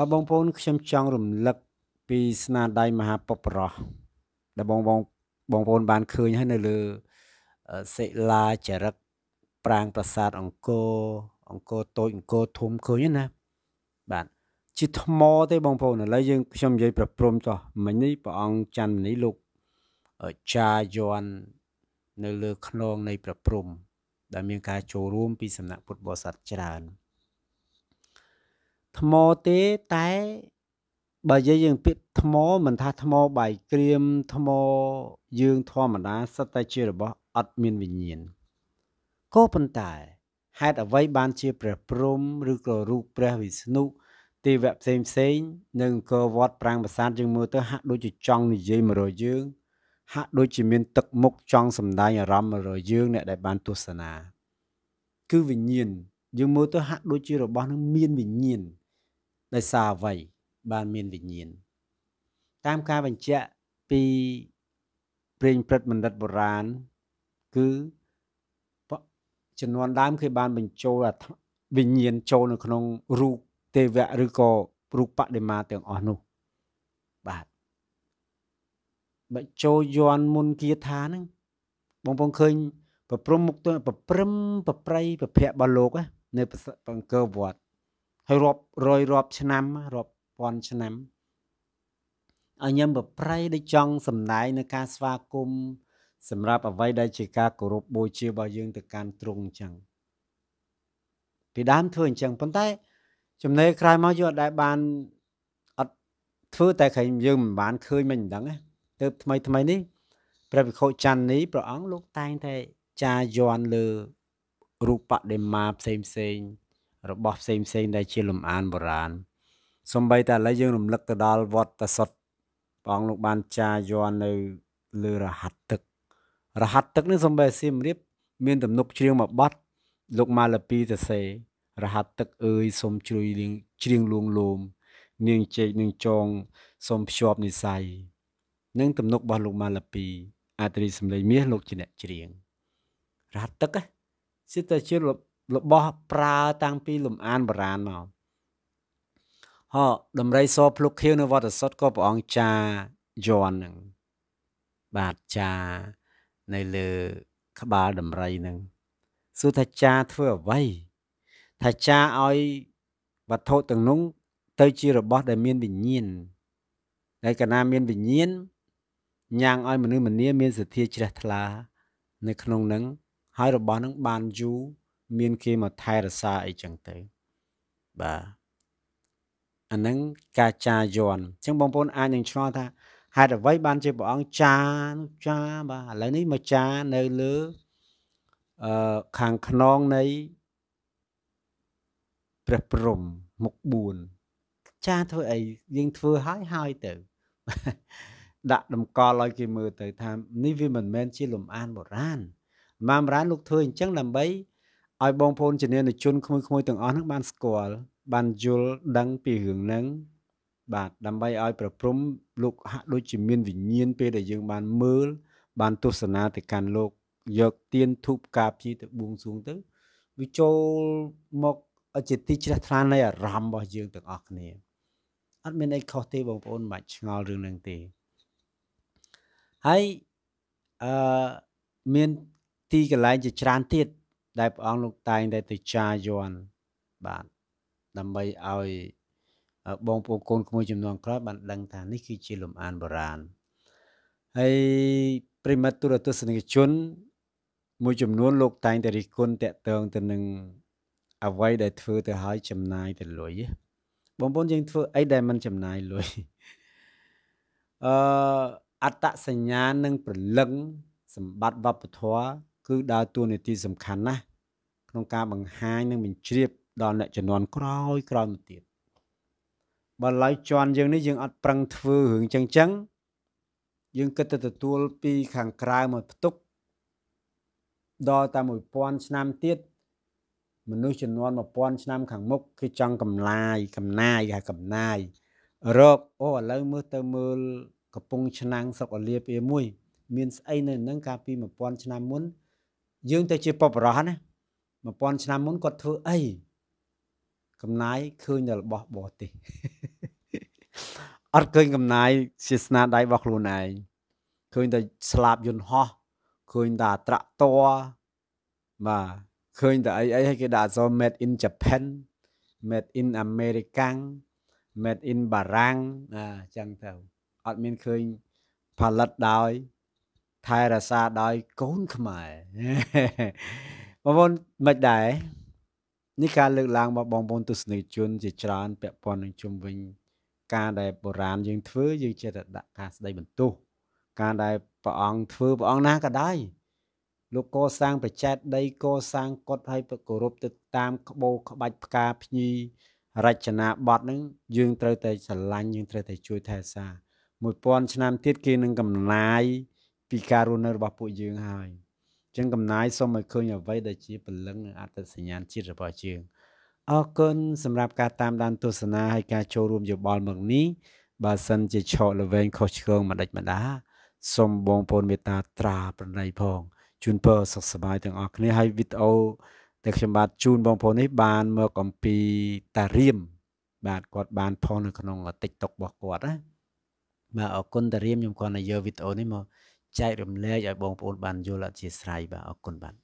បាទបងប្អូនខ្ញុំចង់រំលឹកពីស្នាដៃមហាពុបរោះដែលបងបងបងប្អូនបានឃើញហើយនៅលើសិលាចារឹក ប្រាងប្រាសាទអង្គរអង្គរតូចអង្គរធំឃើញណាបាទជាថ្មទេបងប្អូនឥឡូវយើងខ្ញុំនិយាយប្រព្រំចោះមិញនេះព្រះអង្គច័ន្ទមនីលោកចាយ័ននៅលើខ្នងនៃប្រព្រំដែលមានការចូលរួមពីសំណាក់ពុទ្ធបរិស័ទច្រើនថ្មទេតែ បើនិយាយយើងពាក្យថ្មមិនថាថ្មបាយក្រៀមថ្មយើងធម្មតាសិតតែជារបស់អត់មានវិញ្ញាណក៏ប៉ុន្តែហេតុអ្វីបានជាព្រះព្រំឬក៏រូបព្រះវិស្ណុទេវៈផ្សេងផ្សេងនិងក៏វត្តប្រាង្គប្រាសាទយើងមើលទៅហាក់ដូចជាចង់និយាយមករយើង ហាក់ដូចជាមានទឹកមុខចង់សម្ដែងអារម្មណ៍មករយើងអ្នកដែលបានទស្សនាគឺវិញ្ញាណយើងមើលទៅហាក់ដូចជារបស់នឹងមានវិញ្ញាណដោយសារអ្វីបានមានវិញ្ញាណតាមការបញ្ជាក់ពីព្រេងព្រឹត្តបណ្ឌិតបុរាណគឺចំនួនដើមគេបានបញ្ចូលវិញ្ញាណចូលនៅ ក្នុងរូបទេវៈឬក៏រូបបដិមាទាំងអស់នោះបាទបញ្ចូលយន់មុនគាថាហ្នឹងបងប្អូនឃើញប្រព្រំមុខទៅប្រព្រឹមប្រប្រៃប្រភ័ក្ររបស់លោកនៅអង្គរវត្តហើយរាប់រយរាប់ឆ្នាំរាប់ពាន់ឆ្នាំឲ្យញឹមប្រប្រៃដូចចង់សម្ដែងនៅការស្វាគមន៍សម្រាប់អ្វីដែលជាការគោរពបូជារបស់យើង ទៅកាន់ទ្រង់អញ្ចឹងពីដើមធ្វើអញ្ចឹងប៉ុន្តែចំណេះក្រោយមកយើងអត់ដែលបានអត់ធ្វើតែក្រែងយើងមិនបានឃើញមិនដឹងទេទៅថ្មីថ្មីនេះព្រះវិខុច័ន្ទនេះព្រះអង្គលោកតែងតែចាយ័នលើរូបបដិមាផ្សេងផ្សេងរបស់ផ្សេងផ្សេងដែលជាលំអានបុរាណសំបីតែឥឡូវយើងរំលឹកទៅដល់វត្តសុទ្ធព្រះអង្គលោកបានចារយ័ន្តនៅលើរហ័តទឹករហ័តទឹកនេះសំបីសៀមរាបមានទំនុកច្រៀងមួយបទលោកម៉ាឡាពីសរសេររហ័តទឹកអើយសូមជ្រួយលៀងច្រៀងលួងលោមនាងជែកនាងចងសូមភ្ជាប់និស័យនឹងទំនុករបស់លោកម៉ាឡាពីអត្រីសម្លេងមាសលោកជាអ្នកច្រៀងរហ័តទឹកហ្នឹងសិតតែជារបស់ប្រើតាំងពីលំអានបរាណមកហោដំរីសភ្លុកខៀវនៅវត្តសុទ្ធក៏ព្រះអង្គចាយន់នឹងបាទចានៅលើក្បាលដំរីនឹងសួរថាចាធ្វើអ្វីថាចាឲ្យវត្ថុទាំងនោះទៅជារបស់ដែលមានវិញ្ញាណដែលកាលណាមានវិញ្ញាណញ៉ាំងឲ្យមនុស្សម្នាមានសទ្ធាជ្រះថ្លា នៅក្នុងនឹងហើយរបស់នឹងបានយូរមានគេមកថែរក្សាអីចឹងទៅបាទអាហ្នឹងការចាយន់អញ្ចឹងបងប្អូនអាចនឹងឆ្ងល់ថាហេតុអ្វីបាន ជាព្រះអង្គចានោះចាបាទឥឡូវនេះមកចានៅលើអឺខាងខ្នងនៃព្រះព្រំមុខ4ចាធ្វើអីយើងធ្វើហើយហើយទៅដាក់តម្កល់ឲ្យគេមើលទៅ ថានេះវាមិនមែនជាលំអាន បុរាណលំអានបុរាណលោកធ្វើអញ្ចឹងដើម្បីឲ្យបងប្អូនជាអ្នកនិជនក្មួយៗទាំងអស់ហ្នឹង បានស្គាល់បានយល់ដឹងពីរឿងហ្នឹងបាទដើម្បីឲ្យប្រព្រំ លោកហាក់ដូចជាមានវិញ្ញាណពេលដែលយើងបានមើលបានទស្សនាទៅកាន់លោកយកទៀនធូបការព្យាទៅបួងសួងទៅវាចូលមកជាទីជ្រះថ្លានៃអារម្មណ៍របស់យើងទាំងអស់គ្នាអត់មានអីខុសទេបងប្អូនមិនបាច់ឆ្ងល់រឿងហ្នឹងទេហើយអឺមានទីកន្លែងជាច្រើនទៀតដែលព្រះអង្គលោកតែងតែទៅចាយន់បាទដើម្បីឲ្យបងប្អូនកូនក្មួយចំនួនក្រោយបានដឹងថានេះគឺជាលំអានបុរាណហើយប្រិមត្តទូរទស្សនិកជន មួយចំនួនលោកតែងតែរិះគន់តាក់ទងទៅនឹងអ្វីដែលធ្វើទៅឲ្យចំណាយទៅលុយបងប្អូនយើងធ្វើអីដែលមិនចំណាយលុយអឺអត្តសញ្ញាណនិងព្រលឹងសម្បត្តិវប្បធម៌គឺដើរតួនាទីសំខាន់ណាស់ក្នុងការបង្ហាញនិងបញ្ជ្រាបដល់អ្នកជំនាន់ក្រោយក្រោយមកទៀតបើឡើយជន់យើងនេះយើងអត់ប្រឹងធ្វើរឿងចឹងចឹងយើងគិតទៅទទួលពីខាងក្រៅមកផ្ទុកដល់តែ1000ឆ្នាំទៀតមនុស្សចំនួន1000ឆ្នាំ ខាងមុខគឺចង់កំឡាយកំណាយហើយកំណាយរកអូឥឡូវមើលទៅមើលកំពង់ឆ្នាំងស្រុកអលៀបឯមួយ មានស្អីនៅនឹងកាលពី1000ឆ្នាំមុន យើងទៅជាបបរោះណា1000ឆ្នាំមុនគាត់ធ្វើអីកំណាយឃើញតែរបស់បរទេសអត់ឃើញកំណាយជាស្នាដៃរបស់ខ្លួនឯងឃើញតែស្លាបយន្តហោះឃើញតែត្រាក់តរបាទឃើញតែអីអីគេដាក់អក្សរ made in Japan made in American made in បារាំងអាចឹងទៅអត់មានឃើញផលិតដោយថែរក្សាដោយកូនខ្មែរបងប្អូនមិនដែរនេះការលើកឡើងរបស់បងប្អូនទស្សនិកជនជាច្រើនពាក់ព័ន្ធនឹងជំវិញ ការដែលបុរាណយើងធ្វើយើងចេះតែដាក់ការស្ដីបន្ទោសការដែលព្រះអង្គធ្វើព្រះអង្គណាក៏ដោយលោកកសាងបច្ចេតដីកសាងកុដឲ្យប្រគោរពទៅតាមក្បូរក្បាច់ផ្កាភ្ញីរចនាបថហ្នឹងយើងត្រូវតែស្រឡាញ់យើងត្រូវតែជួយថែរក្សា1000ឆ្នាំទៀតគេនឹងកំណាយ ពីការរស់នៅរបស់ពួកយើងហើយចឹងកំណាយសូមឲ្យឃើញអ្វីដែលជាពលឹងនិងអត្តសញ្ញាណជាតិរបស់យើងអរគុណសម្រាប់ការតាមដានទស្សនាហើយការចូលរួមយោបល់មកនេះបើ សិនជាឆោតល្វែងខុសឆ្គងមិនដេចមិនដាសូមបងប្អូនមេត្តាត្រាប្រណីផងជូនពរសុខសប្បាយទាំងអស់គ្នា ហើយវីដេអូដែលខ្ញុំបាទជូនបងប្អូននេះបានមកអំពីតារៀមបាទគាត់បានផុសនៅក្នុង TikTok របស់គាត់ណាបាទអរគុណតារៀមខ្ញុំគាត់នៅយកវីដេអូនេះមកចែករំលែកឲ្យបងប្អូនបានយល់អធិស្ស្រ័យបាទអរគុណបាទ